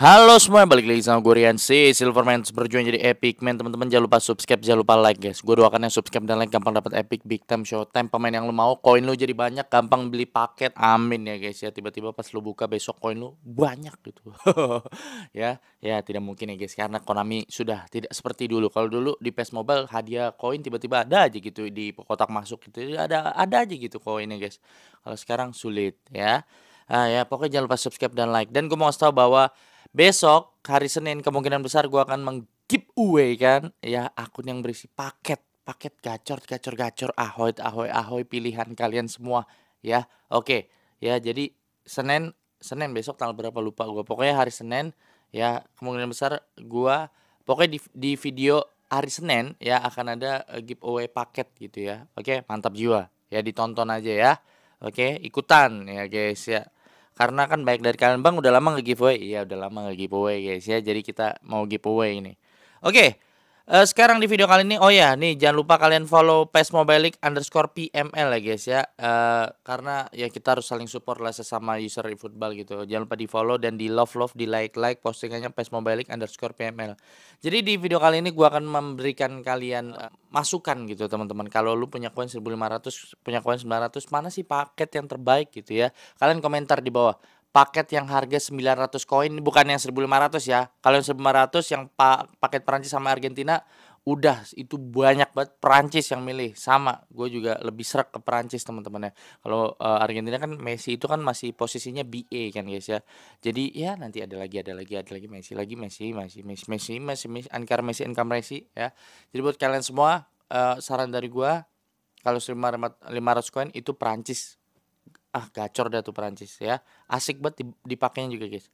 Halo semua, balik lagi sama gue Rian si Silverman berjuang jadi epic man teman-teman jangan lupa subscribe, jangan lupa like guys. Gue doakan yang subscribe dan like gampang dapat epic big time show. Time pemain yang lu mau, koin lu jadi banyak, gampang beli paket. Amin ya guys ya. Tiba-tiba pas lu buka besok koin lu banyak gitu. ya, ya tidak mungkin ya guys karena Konami sudah tidak seperti dulu. Kalau dulu di PES Mobile hadiah koin tiba-tiba ada aja gitu di kotak masuk gitu. Ada ada aja gitu koinnya guys. Kalau sekarang sulit ya. Ah ya, pokoknya jangan lupa subscribe dan like. Dan gue mau kasih tahu bahwa besok hari Senin kemungkinan besar gue akan meng away kan ya akun yang berisi paket paket gacor gacor gacor ahoy ahoy ahoy pilihan kalian semua ya oke okay. ya jadi Senin Senin besok tanggal berapa lupa gue pokoknya hari Senin ya kemungkinan besar gue pokoknya di, di video hari Senin ya akan ada giveaway eh, paket gitu ya oke okay, mantap jiwa ya ditonton aja ya oke okay, ikutan ya guys ya karena kan baik dari kalian bang udah lama nge giveaway iya udah lama nge giveaway guys ya jadi kita mau giveaway ini oke okay. Uh, sekarang di video kali ini, oh ya, nih jangan lupa kalian follow PES Mobile League underscore PML ya guys ya. Uh, karena ya kita harus saling support lah sesama user di football gitu. Jangan lupa di follow dan di love love, di like like postingannya PES Mobile League underscore PML. Jadi di video kali ini gua akan memberikan kalian uh, masukan gitu teman-teman. Kalau lu punya koin 1500, punya koin 900, mana sih paket yang terbaik gitu ya. Kalian komentar di bawah paket yang harga 900 koin bukan yang 1500 ya. Kalau yang 1500 yang pa paket Perancis sama Argentina udah itu banyak banget Perancis yang milih sama gue juga lebih serak ke Perancis teman-teman ya kalau uh, Argentina kan Messi itu kan masih posisinya BA kan guys ya jadi ya nanti ada lagi ada lagi ada lagi Messi lagi Messi Messi Messi Messi Messi Messi Ankar Messi Ankar Messi ya jadi buat kalian semua uh, saran dari gue kalau 500 koin itu Perancis ah gacor dah tuh Perancis ya asik banget dipakainya juga guys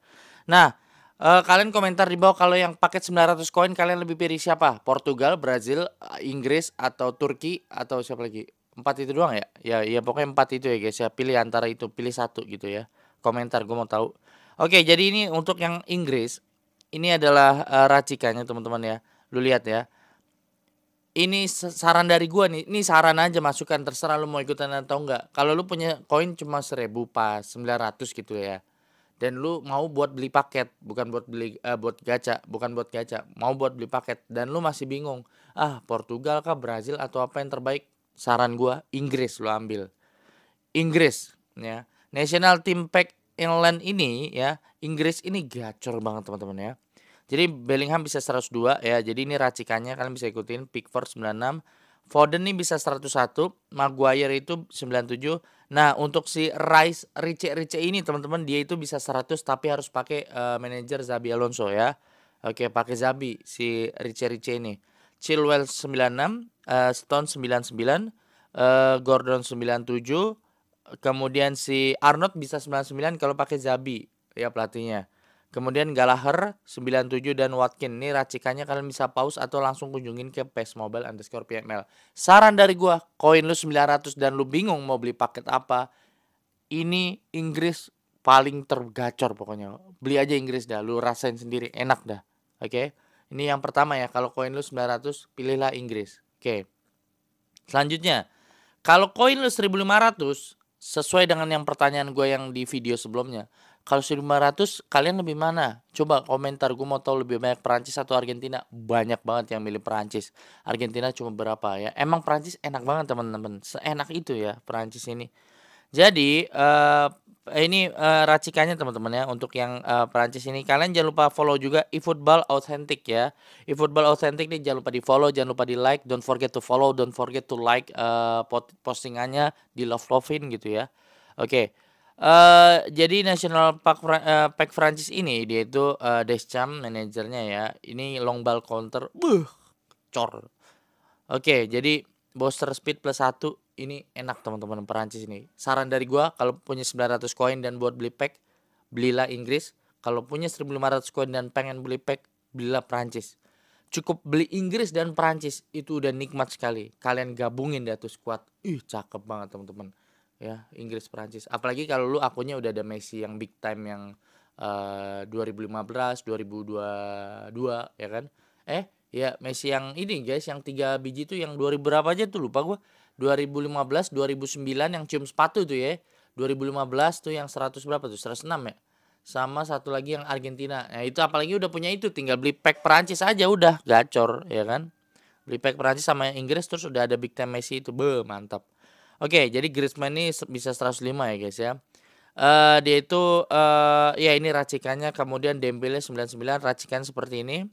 nah eh, kalian komentar di bawah kalau yang paket 900 koin kalian lebih pilih siapa Portugal Brazil eh, Inggris atau Turki atau siapa lagi empat itu doang ya ya ya pokoknya empat itu ya guys ya pilih antara itu pilih satu gitu ya komentar gue mau tahu oke jadi ini untuk yang Inggris ini adalah uh, racikannya teman-teman ya lu lihat ya ini saran dari gua nih ini saran aja masukan terserah lu mau ikutan atau enggak kalau lu punya koin cuma seribu pas sembilan ratus gitu ya dan lu mau buat beli paket bukan buat beli uh, buat gacha bukan buat gacha mau buat beli paket dan lu masih bingung ah Portugal kah Brazil atau apa yang terbaik saran gua Inggris lu ambil Inggris ya national team pack England ini ya Inggris ini gacor banget teman-teman ya jadi Bellingham bisa 102 ya. Jadi ini racikannya kalian bisa ikutin Pickford 96, Foden ini bisa 101, Maguire itu 97. Nah, untuk si Rice Rice-Rice ini teman-teman dia itu bisa 100 tapi harus pakai uh, manajer Zabi Alonso ya. Oke, pakai Zabi si Rice-Rice ini. Chilwell 96, uh, eh, Stone 99, uh, eh, Gordon 97, kemudian si Arnold bisa 99 kalau pakai Zabi ya pelatihnya. Kemudian Gallagher 97 dan Watkin. Ini racikannya kalian bisa pause atau langsung kunjungin ke page mobile underscore PML. Saran dari gua, koin lu 900 dan lu bingung mau beli paket apa. Ini Inggris paling tergacor pokoknya. Beli aja Inggris dah, lu rasain sendiri, enak dah. Oke. Okay? Ini yang pertama ya, kalau koin lu 900, pilihlah Inggris. Oke. Okay. Selanjutnya, kalau koin lu 1500 sesuai dengan yang pertanyaan gue yang di video sebelumnya kalau 1500 kalian lebih mana? Coba komentar gue mau tahu lebih banyak Perancis atau Argentina. Banyak banget yang milih Perancis. Argentina cuma berapa ya? Emang Perancis enak banget teman-teman. Seenak itu ya Perancis ini. Jadi uh, ini uh, racikannya teman-teman ya untuk yang uh, Perancis ini kalian jangan lupa follow juga eFootball Authentic ya. eFootball Authentic nih jangan lupa di follow, jangan lupa di like, don't forget to follow, don't forget to like uh, postingannya di love lovein gitu ya. Oke. Okay. Eh, jadi National Park Fra uh, eh, Park Francis ini dia itu, uh, eh, Descham manajernya ya, ini long ball counter, Buh. cor. Oke, jadi booster Speed plus satu ini enak teman-teman Perancis ini. Saran dari gua kalau punya 900 koin dan buat beli pack, belilah Inggris. Kalau punya 1500 koin dan pengen beli pack, belilah Perancis. Cukup beli Inggris dan Perancis itu udah nikmat sekali. Kalian gabungin di atas squad. Ih, cakep banget teman-teman ya Inggris Prancis apalagi kalau lu akunya udah ada Messi yang big time yang uh, 2015 2022 ya kan eh ya Messi yang ini guys yang tiga biji tuh yang 2000 berapa aja tuh lupa gua 2015 2009 yang cium sepatu tuh ya 2015 tuh yang 100 berapa tuh 106 ya sama satu lagi yang Argentina nah itu apalagi udah punya itu tinggal beli pack Perancis aja udah gacor ya kan beli pack Perancis sama yang Inggris terus udah ada big time Messi itu be mantap Oke, jadi Griezmann ini bisa 105 ya guys ya. Uh, dia itu uh, ya ini racikannya kemudian Dembele 99 racikan seperti ini.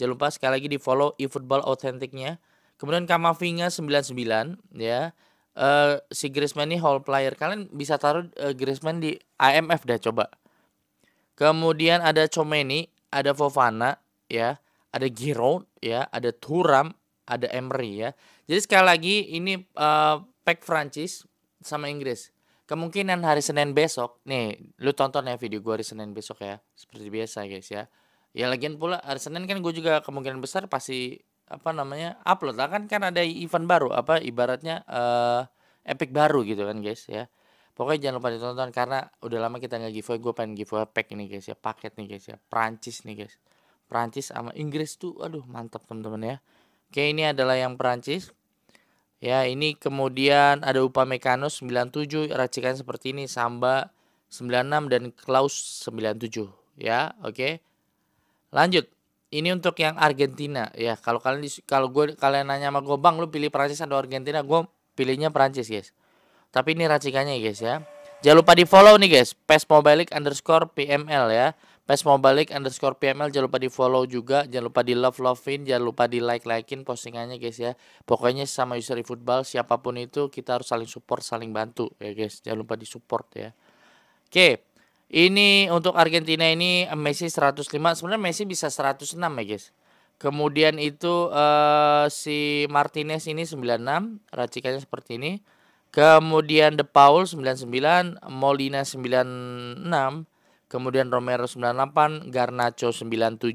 Jangan lupa sekali lagi di follow eFootball autentiknya. Kemudian Kamavinga 99 ya. Uh, si Griezmann ini Hall player. Kalian bisa taruh uh, Griezmann di IMF dah coba. Kemudian ada Chomeni, ada Fofana ya, ada Giroud ya, ada Thuram, ada Emery ya. Jadi sekali lagi ini uh, pack Prancis sama Inggris. Kemungkinan hari Senin besok, nih lu tonton ya video gua hari Senin besok ya, seperti biasa guys ya. Ya lagian pula hari Senin kan gue juga kemungkinan besar pasti apa namanya upload lah kan kan ada event baru apa ibaratnya uh, epic baru gitu kan guys ya. Pokoknya jangan lupa ditonton karena udah lama kita nggak giveaway, gue pengen giveaway pack ini guys ya, paket nih guys ya, Prancis nih guys. Prancis sama Inggris tuh, aduh mantap teman-teman ya. Oke ini adalah yang Prancis, Ya, ini kemudian ada Upamecano 97 racikan seperti ini, Samba 96 dan Klaus 97 ya, oke. Okay. Lanjut. Ini untuk yang Argentina ya. Kalau kalian kalau gue kalian nanya sama gue, "Bang, lu pilih Prancis atau Argentina?" Gue pilihnya Prancis, guys. Tapi ini racikannya, guys ya. Jangan lupa di follow nih guys, PES Mobile League underscore PML ya. Pes mau balik underscore PML jangan lupa di follow juga jangan lupa di love lovein jangan lupa di like likein postingannya guys ya pokoknya sama user football siapapun itu kita harus saling support saling bantu ya guys jangan lupa di support ya oke ini untuk Argentina ini eh, Messi 105 sebenarnya Messi bisa 106 ya guys kemudian itu uh, si Martinez ini 96 racikannya seperti ini kemudian De Paul 99 Molina 96 kemudian Romero 98, Garnacho 97,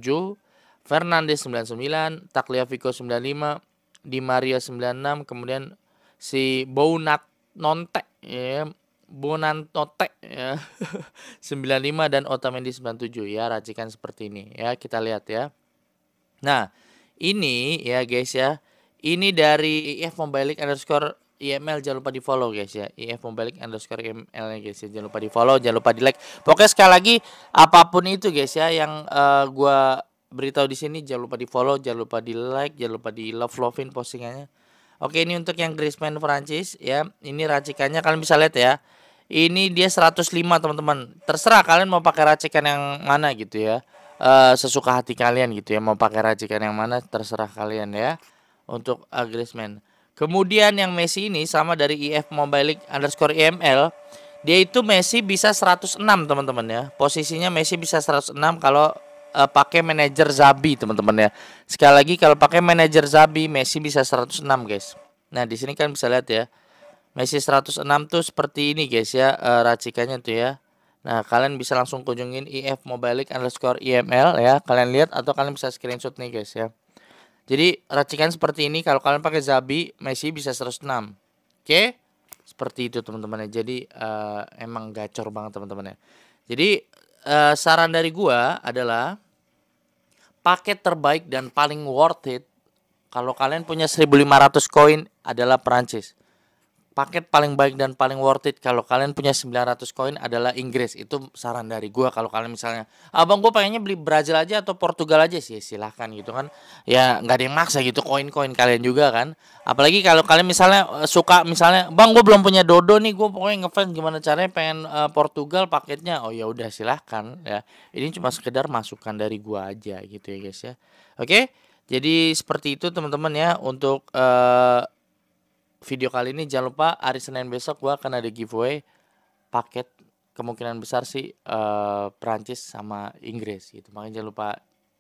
Fernandes 99, Tagliafico 95, Di Maria 96, kemudian si Bonat Nonte ya, Bonantote ya. 95 dan Otamendi 97 ya racikan seperti ini ya kita lihat ya. Nah, ini ya guys ya. Ini dari IF Mobile League underscore IML jangan lupa di follow guys ya IF Mobile underscore IML ya guys ya jangan lupa di follow jangan lupa di like pokoknya sekali lagi apapun itu guys ya yang uh, gua beritahu di sini jangan lupa di follow jangan lupa di like jangan lupa di love lovein postingannya oke ini untuk yang Griezmann Francis ya ini racikannya kalian bisa lihat ya ini dia 105 teman-teman terserah kalian mau pakai racikan yang mana gitu ya uh, sesuka hati kalian gitu ya mau pakai racikan yang mana terserah kalian ya untuk uh, Griezmann Kemudian yang Messi ini sama dari IF e Mobile League underscore IML, e dia itu Messi bisa 106 teman-teman ya. Posisinya Messi bisa 106 kalau uh, pakai manajer Zabi teman-teman ya. Sekali lagi kalau pakai manajer Zabi Messi bisa 106 guys. Nah, di sini kan bisa lihat ya. Messi 106 tuh seperti ini guys ya uh, racikannya tuh ya. Nah, kalian bisa langsung kunjungin IF e Mobile League underscore IML ya. Kalian lihat atau kalian bisa screenshot nih guys ya. Jadi racikan seperti ini kalau kalian pakai Zabi, Messi bisa 106. Oke? Okay? Seperti itu teman-teman ya. Jadi uh, emang gacor banget teman-teman ya. Jadi uh, saran dari gua adalah paket terbaik dan paling worth it kalau kalian punya 1500 koin adalah Perancis paket paling baik dan paling worth it kalau kalian punya 900 koin adalah Inggris. Itu saran dari gua kalau kalian misalnya, "Abang gua pengennya beli Brazil aja atau Portugal aja sih." Silahkan gitu kan. Ya nggak ada yang maksa gitu koin-koin kalian juga kan. Apalagi kalau kalian misalnya eh, suka misalnya, "Bang, gua belum punya Dodo nih, gua pokoknya ngefans gimana caranya pengen uh, Portugal paketnya." Oh ya udah silahkan ya. Ini cuma sekedar masukan dari gua aja gitu ya guys ya. Oke. Jadi seperti itu teman-teman ya untuk uh, video kali ini jangan lupa hari Senin besok gua akan ada giveaway paket kemungkinan besar sih uh, Perancis sama Inggris gitu makanya jangan lupa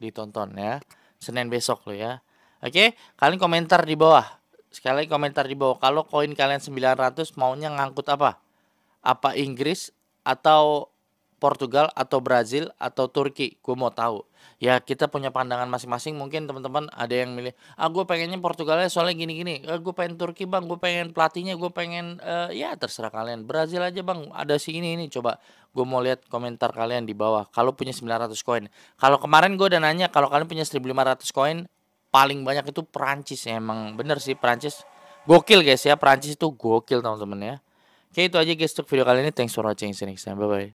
ditonton ya Senin besok lo ya oke kalian komentar di bawah sekali lagi komentar di bawah kalau koin kalian 900 maunya ngangkut apa apa Inggris atau Portugal atau Brazil atau Turki gue mau tahu ya kita punya pandangan masing-masing mungkin teman-teman ada yang milih ah gue pengennya Portugal ya soalnya gini-gini ah, gue pengen Turki bang gue pengen pelatihnya gue pengen uh, ya terserah kalian Brazil aja bang ada si ini ini coba gue mau lihat komentar kalian di bawah kalau punya 900 koin kalau kemarin gue udah nanya kalau kalian punya 1500 koin paling banyak itu Perancis ya, emang bener sih Perancis gokil guys ya Perancis itu gokil teman-teman ya Oke itu aja guys untuk video kali ini. Thanks for watching. See you next time. Bye-bye.